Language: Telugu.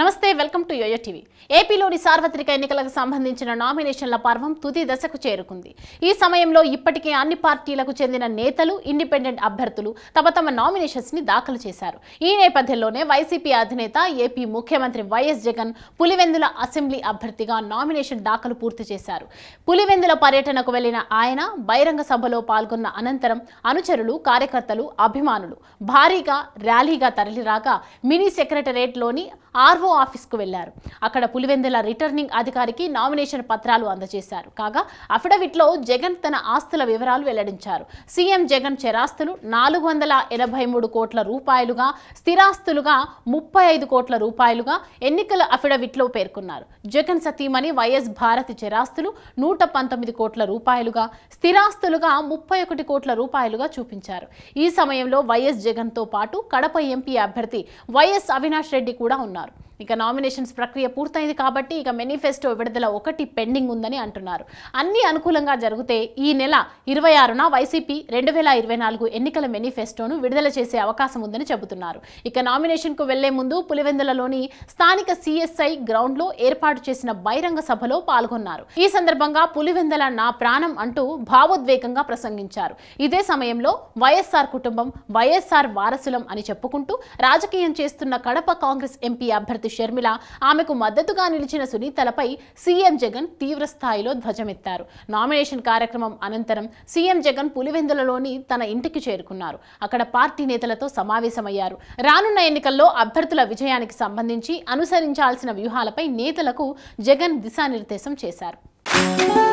నమస్తే వెల్కమ్ టు యోయో టీవీ ఏపీలోని సార్వత్రిక ఎన్నికలకు సంబంధించిన నామినేషన్ల పర్వం తుది దశకు చేరుకుంది ఈ సమయంలో ఇప్పటికే అన్ని పార్టీలకు చెందిన నేతలు ఇండిపెండెంట్ అభ్యర్థులు తమ తమ నామినేషన్స్ ని దాఖలు చేశారు ఈ నేపథ్యంలోనే వైసీపీ అధినేత ఏపీ ముఖ్యమంత్రి వైఎస్ జగన్ పులివెందుల అసెంబ్లీ అభ్యర్థిగా నామినేషన్ దాఖలు పూర్తి చేశారు పులివెందుల పర్యటనకు వెళ్లిన ఆయన బహిరంగ సభలో పాల్గొన్న అనంతరం అనుచరులు కార్యకర్తలు అభిమానులు భారీగా ర్యాలీగా తరలిరాగా మినీ సెక్రటరేట్లోని ఆర్వో ఆర్ఓ ఆఫీస్కు వెళ్లారు అక్కడ పులివెందుల రిటర్నింగ్ అధికారికి నామినేషన్ పత్రాలు అందజేశారు కాగా అఫిడవిట్లో జగన్ తన ఆస్తుల వివరాలు వెల్లడించారు సీఎం జగన్ చెరాస్తులు నాలుగు వందల ఎనభై మూడు కోట్ల రూపాయలుగా స్థిరాస్తులుగా ముప్పై ఐదు కోట్ల రూపాయలుగా ఎన్నికల అఫిడవిట్లో పేర్కొన్నారు జగన్ సతీమణి వైఎస్ భారతి చెరాస్తులు నూట పంతొమ్మిది కోట్ల రూపాయలుగా స్థిరాస్తులుగా ముప్పై ఒకటి కోట్ల రూపాయలుగా చూపించారు ఈ సమయంలో వైఎస్ జగన్తో పాటు కడప ఎంపీ అభ్యర్థి వైఎస్ అవినాష్ రెడ్డి కూడా ఉన్నారు ఇక నామినేషన్స్ ప్రక్రియ పూర్తయింది కాబట్టి ఇక మేనిఫెస్టో విడుదల ఒకటి పెండింగ్ ఉందని అంటున్నారు అన్ని అనుకూలంగా జరిగితే ఈ నెల ఇరవై ఆరున వైసీపీ రెండు వేల ఇరవై నాలుగు ఎన్నికల మేనిఫెస్టోను విడుదల చేసే అవకాశం ఉందని చెబుతున్నారు ఇక నామినేషన్కు వెళ్లే ముందు పులివెందులలోని స్థానిక సిఎస్ఐ గ్రౌండ్లో ఏర్పాటు చేసిన బహిరంగ సభలో పాల్గొన్నారు ఈ సందర్భంగా పులివెందల నా ప్రాణం అంటూ భావోద్వేగంగా ప్రసంగించారు ఇదే సమయంలో వైఎస్ఆర్ కుటుంబం వైఎస్ఆర్ వారసులం అని చెప్పుకుంటూ రాజకీయం చేస్తున్న కడప కాంగ్రెస్ ఎంపీ అభ్యర్థి షర్మిల ఆమెకు మద్దతుగా నిలిచిన సునీతలపై సీఎం జగన్ తీవ్ర స్థాయిలో ధ్వజమెత్తారు నామినేషన్ కార్యక్రమం అనంతరం సీఎం జగన్ పులివెందులలోని తన ఇంటికి చేరుకున్నారు అక్కడ పార్టీ నేతలతో సమావేశమయ్యారు రానున్న ఎన్నికల్లో అభ్యర్థుల విజయానికి సంబంధించి అనుసరించాల్సిన వ్యూహాలపై నేతలకు జగన్ దిశానిర్దేశం చేశారు